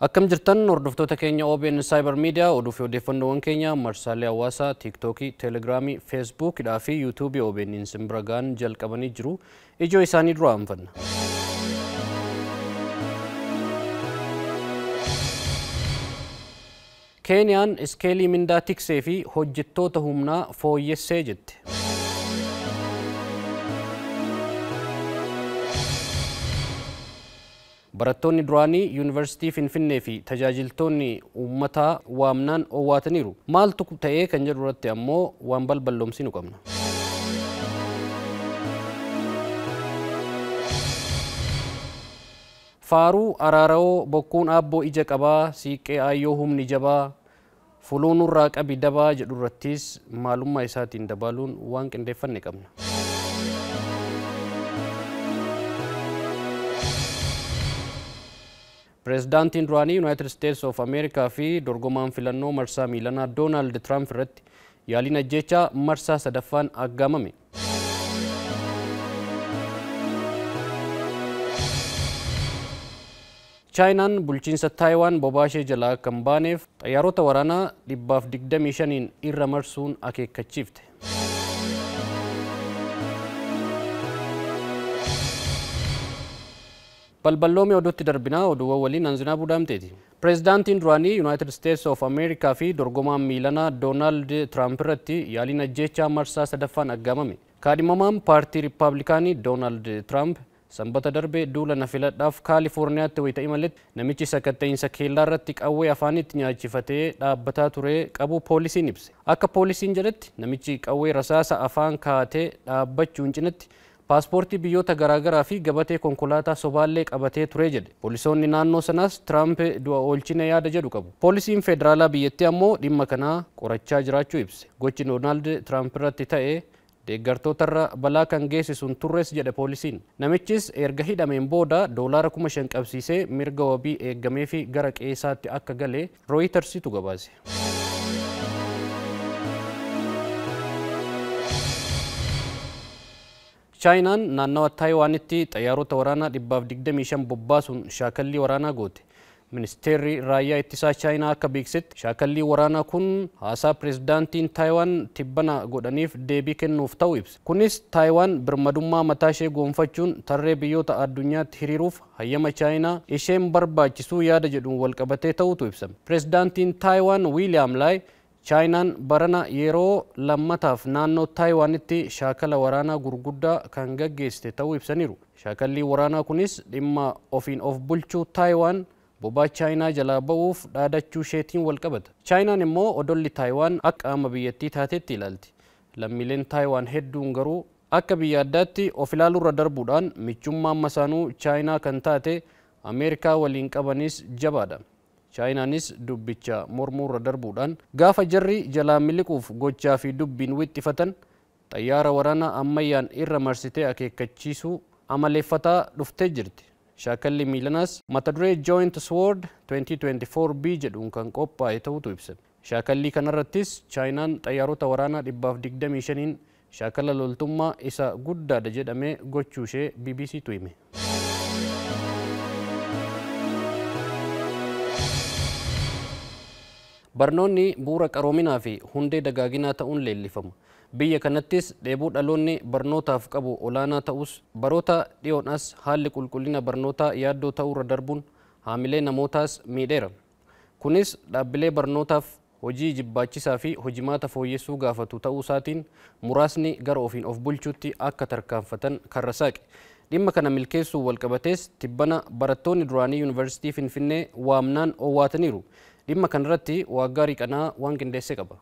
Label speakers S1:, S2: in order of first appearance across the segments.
S1: Akkam jirtan hordoftoota keenya OBN Cyber Media oduufi odeeffannoowwan keenya marsaalee hawaasaa tiiktookii, teelegiraamii, feesbuukidhaa fi yuutuubii OBN simbira ga'an jalqabanii jiru ijoo isaanii dura hanfanna. Keeniyaan iskeelii mindaa tiksee fi hojjettoota humnaa fooyyessee jetti. Barattoonni duraanii yuuniversitii Finfinnee fi tajaajiltoonni uummataa waamnaan oowwaataniiru. Maaltu ta'ee kan jedhu irratti ammoo waan balballoomsinu qabna. Faaruu araara'oo bokkuun aabboo ija qabaa siiqee aayyoo humni jabaa fuluunurraa qabi dabaa jedhu irrattis maalummaa isaatiin dabaaluun waan qindeeffanne qabna. Pireezidaantiin duraanii Yuunaayitid Isteetsi of Ameerikaa fi dorgomaan filannoo marsaa miilanaa Doonaald Tiraamp irratti yaaliin ajjechaa marsaa sadaffaan aggaamame. Chaayinaan bulchiinsa Taayiwaan bobaashee jalaa kan baaneef xayyaarota waraanaa 125 irra marsuun akeekkachiifte. balbal'oomee oduutti darbinaa oduuwwan waliin Anzinaa Budaamteeti. Pireezidaantiin duraanii Yuunaayitid Steetsi oof Ameerikaa fi dorgomaan miilanaa Doonaald Tiraamp irratti yaaliin ajjechaa marsaa sadaffaan aggaamame. Kaadhimamaan paartii Riippaabilikaanii Doonaald Tiraamp sanbata darbe duula na filadhaaf kaalifoorniyaatti wayita'ii malee namichi sakatta'insa keellaa irratti qawwee afaanitti nyaachifatee dhaabbataa ture qabu poolisiin ibse. Akka poolisiin jedhetti namichi qawwee rasaasa afaan kaa'atee dhaabbachuun cinatti paaspoortii biyyoota garaagaraa fi gabatee konkolaataa sobaallee qabatee ture jedhe poolisoonni naannoo sanaas tiraamp du'a oolchina yaada jedhu qabu poolisiin federaalaa biyyattii ammoo dhimma kanaa qorachaa jiraachuu ibse gochi doonaald tiraamp irratti ta'e deeggartootarra balaa kan geessisuun turres jedhe poolisiin namichis erga hidhameen booda doolaara kuma shan qabsiisee mirga wabii eeggamee fi gara qeessaatti akka galee rooyitarsitu gabaase. chaayinaan naannawaa taayiwaanitti xayyaarota waraanaa dhibbaaf digdamii shan bobbaasuun shaakallii waraanaa goote. Ministeerri raayyaa ittisaa chaayinaa akka beeksetti shaakallii waraanaa kun haasaa pirezidaantiin taayiwaan tibbana godhaniif deebii kennuuf ta'u ibsa. Kunis taayiwaan birmadummaa mataa ishee goonfachuun tarree biyyoota addunyaatti hiriiruuf hayyama chaayinaa isheen barbaachisuu yaada jedhuun walqabatee ta'utu ibsame. Pirezidaantiin taayiwaan Wiiliyaam Laayi chaayinaan barana yeroo lammataaf naannoo taayiwaanitti shaakala waraanaa gurguddaa kan gaggeessite ta'uu ibsaniiru. Shaakalli waraanaa kunis dhimma ofiin of bulchuu taayiwaan bobaa chaayinaa jalaa ba'uuf dhaadachuu isheetiin wal qabata. Chaayinaan immoo odolli taayiwaan akka ama biyyattii taatetti ilaalti. Lammiileen taayiwaan hedduun garuu akka biyya addaatti of irra darbuudhaan michummaan masaanuu chaayinaa kan taate Ameerikaa waliin qabanis jabaadha. chaayinaanis dubbicha irra darbuudhaan gaafa jarri jalaa miliquuf gochaa fi dubbiin wixxifatan xayyaara waraanaa ammayyaan irra marsitee akeekkachiisuu amaleeffataa dhuftee jirti. Shaakalli Miilanaas mata duree Joint Sword 2024B jedhuun kan qophaa'e ta'utu ibsa. Shaakallii kanarrattis chaayinaan xayyaarota waraanaa 125n shaakala loltummaa isa guddaadha jedhamee gochuushee bbc hime. Barnoonni buura qaroominaa fi hundee dagaaginaa ta'uun leellifamu. Biyya kanattis dheebuu dhaloonni barnootaaf qabu olaanaa ta'us baroota as haalli qulqullina barnootaa yaaddoo ta'urra darbuun haamilee namootaas miidheera. Kunis dhaabbilee barnootaaf hojii jibbaachisaa fi hojimaata fooyyessuu gaafatu ta'uu isaatiin muraasni gara ofiin of bulchuutti akka tarkaanfatan karra saaqe. Dhimma kana milkeessuu walqabatees tibbana barattoonni duraanii yuunivarsiitii Finfinnee waamnaan owwaataniiru. Dhimma
S2: kanarratti waaggaa riqanaa waan qindeesse qaba.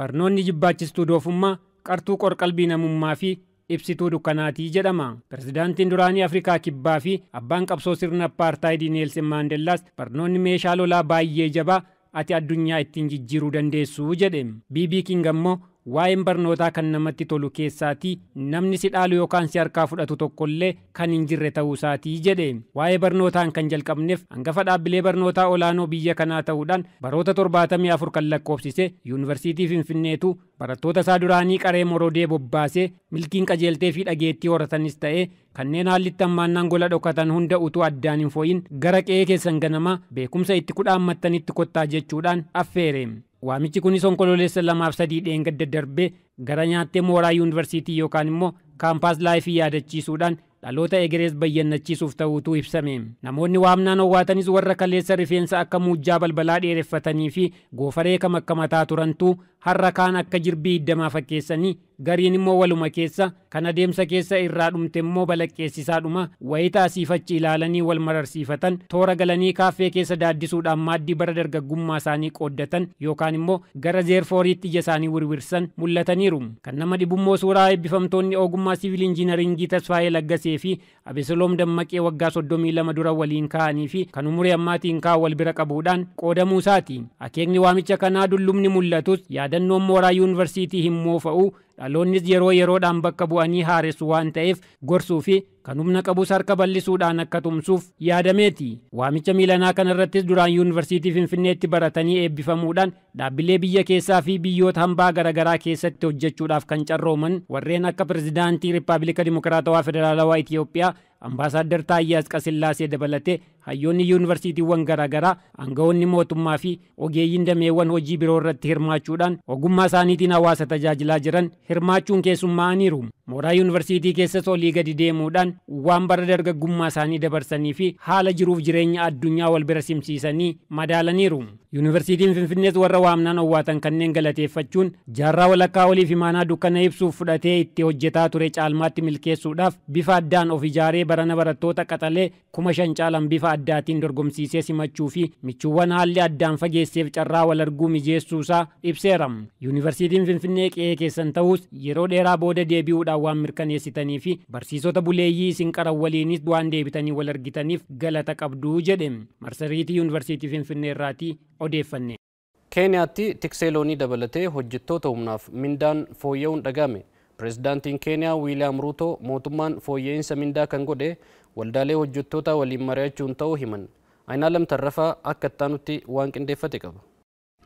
S2: Barnoonni jibbaachistuu doofummaa qartuu qorqalbii namummaa fi ibsituu dukkanaatii jedhama. Pirezidaantiin duraanii Afrikaa Kibbaa fi abbaan qabsoo sirna appaartaayidii neelsee Maandellaas barnoonni meeshaa lolaa baay'ee jabaa ati addunyaa ittiin jijjiiruu dandeessu jedhe. Biibii kinga ammoo waa'een barnootaa kan namatti tolu keessaatii namni si dhaalu yookaan si harkaa fudhatu illee kan hin jirre ta'uu ta'uusaatii jedhe waa'ee barnootaan kan jalqabneef hangafa dhaabbilee barnootaa olaanoo biyya kanaa ta'uudhaan baroota torbaatamii afur kan lakkoofsise yuunivarsiitii finfinneetu barattoota isaa duraanii qaree morodee bobbaasee milkiin qajeeltee fi dhageettii horatanis ta'ee kanneen haallitti ammaannaan gola dhokatan hunda utuu addaan hin gara qe'ee hin ganama beekumsa itti kudhaan mattanitti kottaa jechuudhaan affeere. waamichi kunis onkololeessa lamaaf sadii gadda daddarbee gara nyaattee mooraa yuunivarsiitii yookaan immoo kaampaas laayifii yaadachiisuudhaan dhaloota egerees bayyannachiisuuf ta'uutu ibsame namoonni waamnaan howwaatanis warra kaleessa rifeensa akka muujjaa balbalaa dheereffatanii fi goofaree kam akka mataa turantu har'a kaan akka jirbii hiddamaa fakkeessanii gariin immoo waluma keessa kan adeemsa keessa irraa dhumte immoo balaqqeessisaadhuma wayii asiifachi ilaalanii wal mararsiifatan toora galanii kaaffee keessa daaddisuudhaan maaddii bara dargaggummaa isaanii qooddatan yookaan immoo gara zeerfooriitti ija isaanii wirwirsan mul'ataniiru kan nama dhibummoo suuraa eebbifamtoonni ogummaa siviil injiinaringii tasfaa'ee laggasee fi abesaloom dammaqee waggaa soddomii lama dura waliin kaa'anii fi kan umuree ammaatiin kaa'u wal bira qabuudhaan qoodamuu isaati akeekni waamicha kanaa dullumni mul'atus yaadannoon mooraa yuunivarsiitii hin moofa'u dhaloonnis yeroo yeroodhaan bakka bu'anii haaressu waan ta'eef gorsuu fi kan humna qabus harka bal'isuudhaan akka tumsuuf yaadameeti waamicha miilanaa kana irrattis duraan yuunivarsiitii finfinneetti baratanii eebbifamuudhaan dhaabbilee biyya keessaa fi biyyoota hambaa garaagaraa keessatti hojjechuudhaaf kan carrooman warreen akka pirezidaantii riippaabilika dimokiraatawaa federaalawaa itiyoophiyaa ambaasaaddar taayyaas qasillaasee dabalatee hayyoonni yuunivarsitiiwwan garaagaraa aangawoonni mootummaa fi ogeeyyiin dameewwan hojii biroo irratti hirmaachuudhaan ogummaa isaaniitiin hawaasa tajaajilaa jiran hirmaachuun keessummaa mooraa waan bara gummaa isaanii dabarsanii fi haala jiruuf jireenya addunyaa wal bira simsiisanii madaalaniiru. yuunivarsiitiin finfinnees warra waamnaan owwaatan kanneen galateeffachuun jaarraa walakkaa oliif imaanaa dukkana ibsuuf fudhatee itti hojjetaa ture caalmaatti milkeessuudhaaf bifa addaan of ijaaree barana barattoota qaxalee kuma shan caalan bifa addaatiin dorgomsiisee simachuu fi michuuwwan haalli addaan fageesseef carraa wal arguu mijeessuusaa ibseera yuunivarsiitiin finfinnee qe'ee keessan ta'us yeroo dheeraa booda deebi'uudhaan waan mirkaneessitanii fi barsiisota buleeyyii isin qaran waliinis waan deebitanii wal argitaniif galata qabduu jedhe odeeffanne. keeniyaatti tiksee loonii dabalatee hojjettoota humnaaf mindaan fooyya'uun dhaga'ame.
S1: Pireezidaantiin keeniyaa wiiliyaam ruutoo mootummaan fooyya'insa mindaa kan godhe waldaalee hojjettootaa waliin mari'achuun ta'uu himan. Aynaalam Tarrafaa akka itti aanutti waan qindeeffate qaba.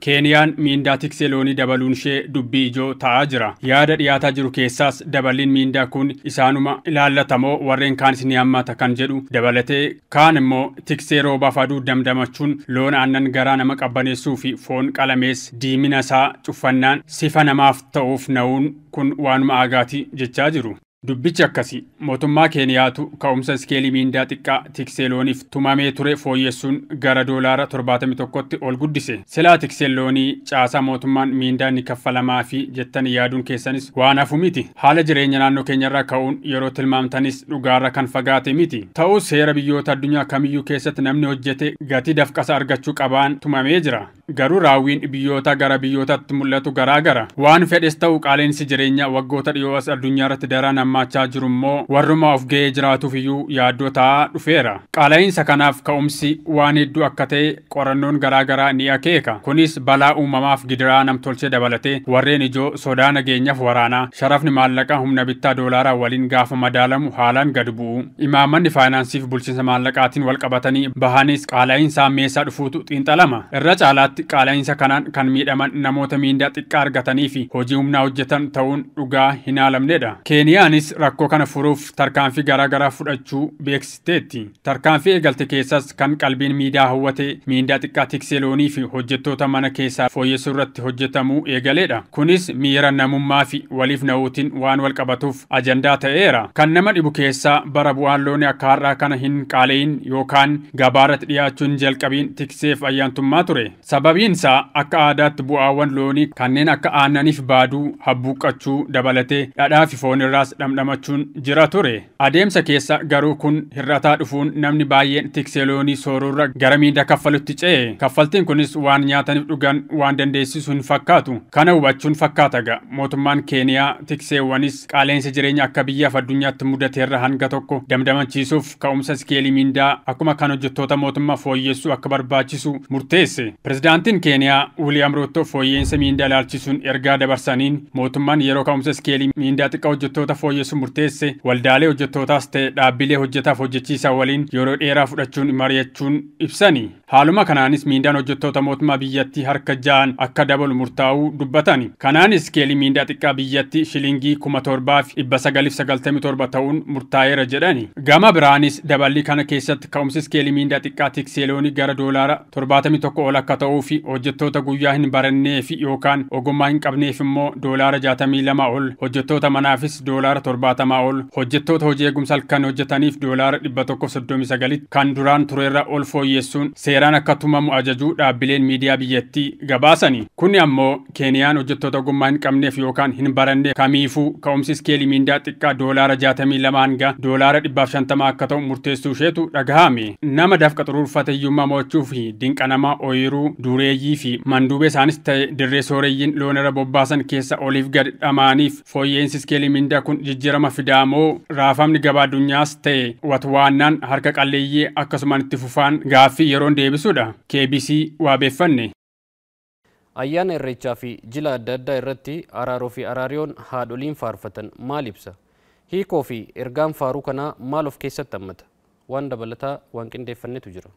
S3: Keeniyaan miindaa tikseeloonii dabaluun ishee dubbii ijoo ta'aa jira. Yaada dhiyaataa jiru keessaas dabalin miindaa kun isaanuma ilaallatamoo warreen kaanis ni hammata kan jedhu dabalatee kaan immoo tiksee roobaaf aduu damdamachuun loon aannan garaa nama qabbaneessuu fi foon qalamees diimina isaa cuffannaan sifa namaaf ta'uuf na'uun kun waanuma aagaati jechaa jiru. Dubbichi akkasi mootummaa keeniyaatu ka'umsa iskeelii miindaa xiqqaa tikseelooniif tumamee ture fooyyessuun gara doolaara 71tti ol guddise. Silaa tikseeloonii caasaa mootummaan miindaa ni kaffalamaa fi jettan yaaduun keessanis waan hafu miti. Haala jireenya naannoo keenyarraa ka'uun yeroo tilmaamtanis dhugaarra kan fagaate miti. Ta'us seera biyyoota addunyaa kamiyyuu keessatti namni hojjete gatii dafqasa argachuu qabaan tumamee jira. Garuu raawwiin biyyoota gara biyyootaatti mul'atu garaa gara. Waan fedhes ta'u qaaleensi jireenyaa waggoota dhiyoo as addunyaa irratti daraa gammachaa jirummoo warruma of ga'ee jiraatuuf iyyuu yaaddoo ta'aa dhufeera. Qaala'insa kanaaf ka'umsi waan hedduu akka ta'e qorannoon garaa garaa ni akeeka. Kunis balaa uumamaaf gidiraa namtolchee dabalatee warreen ijoo sodaa nageenyaaf waraanaa sharafni maallaqaa humna bittaa doolaaraa waliin gaafa madaalamu haalaan gad bu'u. Imaammanni faayinaansiif bulchiinsa maallaqaatiin wal qabatanii bahanis qaala'insaa meeshaa dhufuutu xiinxalama. Irra caalaatti qaala'insa kanaan kan miidhaman namoota miindaa xiqqaa argatanii fi hojii humnaa hojjetan ta'uun dhugaa hin aalamnedha. Keeniyaan Isheenis rakkoo kana furuuf tarkaanfii garaa garaa fudhachuu beeksiteetti. Tarkaanfii eegalte keessas kan qalbiin miidaa hawwate miindaa xiqqaa tiksee loonii fi hojjettoota mana keessaa fooyyessuu irratti hojjetamuu eegaleedha. Kunis miira namummaa fi waliif na'uutiin waan wal qabatuuf ajandaa ta'eera. Kan nama dhibu keessaa bara bu'aan loonii akka har'aa kana hin qaale'in yookaan gabaarratti dhiyaachuun jalqabiin tikseef ayyaantummaa ture. Sababiin akka aadaatti bu'aawwan loonii kanneen akka aannaniif baaduu habbuuqqachuu dabalatee dhadhaa dhamdhamachuun jira ture. Adeemsa keessa garuu kun hir'ataa dhufuun namni baay'een tikseeloonii soorurra gara miidhaa kaffalutti ce'e. Kaffaltiin kunis waan nyaataniif dhugan waan dandeessisu hin fakkaatu. Kana hubachuun fakkaata ga'a. Mootummaan Keeniyaa tikseewwanis qaaleensa jireenya akka biyyaaf addunyaatti mudateerra hanga tokko damdamachiisuuf ka'umsa iskeelii miindaa akkuma kan hojjettoota mootummaa fooyyessuu akka barbaachisu murteesse. Pireezidaantiin Keeniyaa Wiiliyaam Ruuto fooyyeensa miindaa ilaalchisuun ergaa dabarsaniin mootummaan yeroo ka'umsa iskeelii miindaa xiqqaa hojjettoota fooyyessuu fooyyessu murteesse waldaalee hojjettootaas ta'e dhaabbilee hojjetaaf hojjechiisaa waliin yeroo dheeraa fudhachuun mari'achuun ibsani. Haaluma kanaanis miindaan hojjettoota mootummaa biyyattii harka ja'an akka dabalu murtaa'uu dubbatani. Kanaanis keelii miindaa xiqqaa biyyatti shilingii kuma torbaa fi dhibba sagaliif sagaltamii torba ta'uun murtaa'eera jedhani. Gama biraanis daballii kana keessatti ka'umsi keelii miindaa xiqqaa tikseeloonii gara doolaara torbaatamii ol akka ta'uu fi hojjettoota guyyaa hin barannee fi yookaan ogummaa hin qabneef immoo doolaara jaatamii ol torbaatama ol hojjettoota hojii eegumsa halkan hojjetaniif doolaara 139 kan duraan tureerra ol fooyyessuun seeraan akka tumamu ajajuu dhaabbileen miidiyaa biyyattii gabaasani. Kuni ammoo Keeniyaan hojjettoota ogummaa hin qabneef yookaan hin baranne kamiifuu ka'umsi iskeelii miindaa xiqqaa doolaara 62 hanga doolaara 150 akka ta'u murteessuu isheetu dhagahame. Nama dafqa xuruurfate iyyummaa mo'achuu fi dinqa namaa ooyiruu dureeyyii fi manduubee isaanis ta'e dirree sooreyyiin loon irra bobbaasan keessa oliif gad dhamaaniif fooyyeensi iskeelii miindaa kun jijjiirama fidaamoo raafamni gabaa addunyaas ta'e watwaannaan harka qalleeyyii akkasumaan itti fufaan gaaffii yeroon deebisuudha KBC waabeeffanne.
S1: Ayyaana irreechaa fi jila adda addaa irratti araaroo fi araariyoon haadholiin faarfatan maal ibsa? Hiikoo fi ergaan faaruu kanaa maal of keessatti hammata? Waan dabalataa waan qindeeffannetu jira.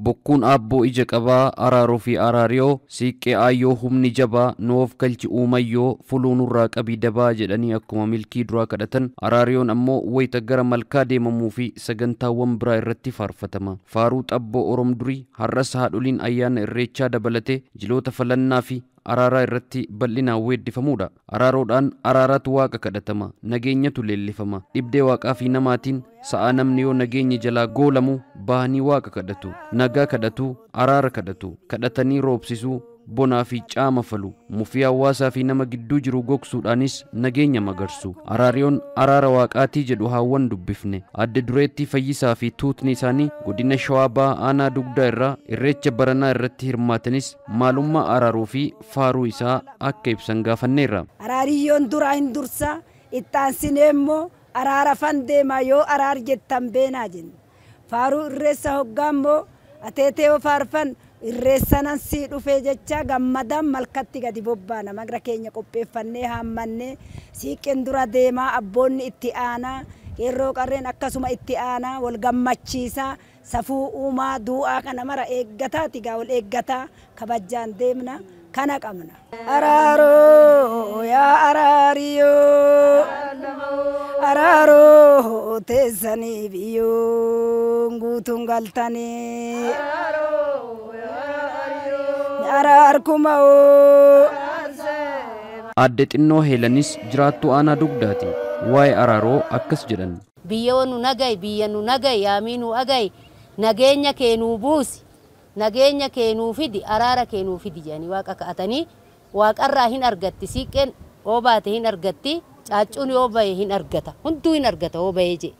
S1: Bokkuun aabboo ija qabaa araaroo fi araariyoo siiqqee aayyoo humni jabaa noof kalchi uumayyoo fuluun irraa qabii dabaa jedhanii akkuma milkii duraa kadhatan araariyoon ammoo wayita gara malkaa deemamuu fi sagantaawwan biraa irratti faarfatama. Faaruu xabboo Oromodurii har'as haadholiin ayyaana irreechaa dabalate jiloota falannaa fi araaraa irratti bal'inaan weeddifamudha. araaroodhaan araaratu waaqa kadhatama nageenyatu leellifama dhibdee waaqaa fi namaatiin sa'a namni yoo nageenya jalaa goolamu bahanii waaqa kadhatu nagaa kadhatu araara kadhatu kadhatanii roobsisuu bonaa fi caama falu mufii hawaasaa fi nama gidduu jiru gogsuudhaanis nageenya magarsu araariyoon araara waaqaatii jedhu haawwan dubbifne adda dureetti fayyisaa fi tuutni isaanii godina shawaa aanaa dugdaa irraa irreecha baranaa irratti hirmaatanis maalummaa araaruu fi faaruu isaa akka ibsan gaafanneerra araariyyoon duraa hin dursaa ittaansinee immoo araara fan deema yoo araar jettan beenaa jenne faaruu irreessa hoggaa immoo ateetee faarfan irreessanansii sii dhufee jecha gammadaan malkatti gadi bobbaana magra keenya qopheeffannee hammannee siiqeen dura deemaa abboonni itti aanaa yeroo qarreen akkasuma itti aanaa wal gammachiisaa safuu uumaa du'aa kana mara eeggataati gaa wal eeggataa kabajaan deemna kana qabna. Araaroo yaa araaroo
S2: teessanii guutuun galtanii.
S3: araarkuma
S1: Aadde xinnoo heelanis jiraattu aanaa dugdaati. Waa'ee araaro akkas jedhan.
S3: Biyya wanu nagai biyya nu nagai yaamii nu agai nageenya keenuu buusi nageenya keenuu fidi araara keenuu fidi jedhanii waaqa ka'atanii waaqarraa hin argatti siiqqeen oo baate hin argatti caaccuun yoo baate hin argata hunduu hin argata yoo bahee jedhe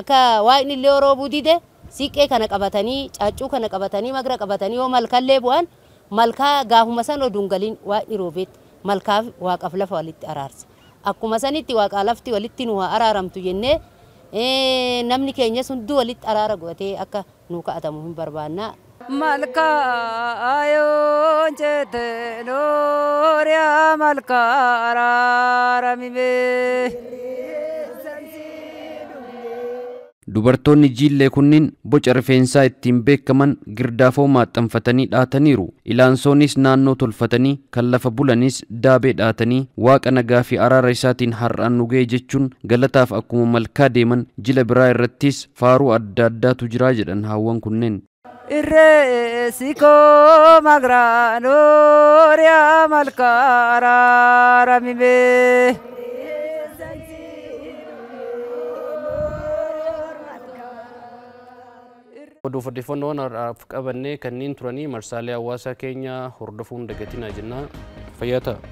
S3: akka waaqni illee yoo roobuu dide siiqqee kana qabatanii caaccuu kana qabatanii magra qabatanii yoo malkallee bu'an. malkaa gaafuma san oduungaliin waa dhiroobeetti malkaaf waaqaaf lafa walitti araarsa. Akkuma sanitti waaqaa lafti walitti nu haa araaramtu jennee namni keenya du walitti araara godhatee akka nu ka'atamu hin barbaanna. Malkaa ayoon jettee nooriyaa malkaa araaramime.
S1: Dubartoonni jiillee kunniin boca rifeensaa ittiin beekaman girdaafoo maaxxanfatanii dhaataniiru. Ilaansoonis naannoo tolfatanii kan lafa bulanis daabee dhaatanii waaqa nagaa fi araara isaatiin har'aan nu ga'e jechuun galataaf akkuma malkaa deeman jila biraa irrattis faaruu adda addaatu jira jedhan haawwan kunneen.
S2: Irree sikoo malkaa
S1: Oduuf odeeffannoon har'aaf qabannee kanneen turanii marsaalee hawaasaa keenya hordofuun dagatinaa jennaa fayyaa ta'a.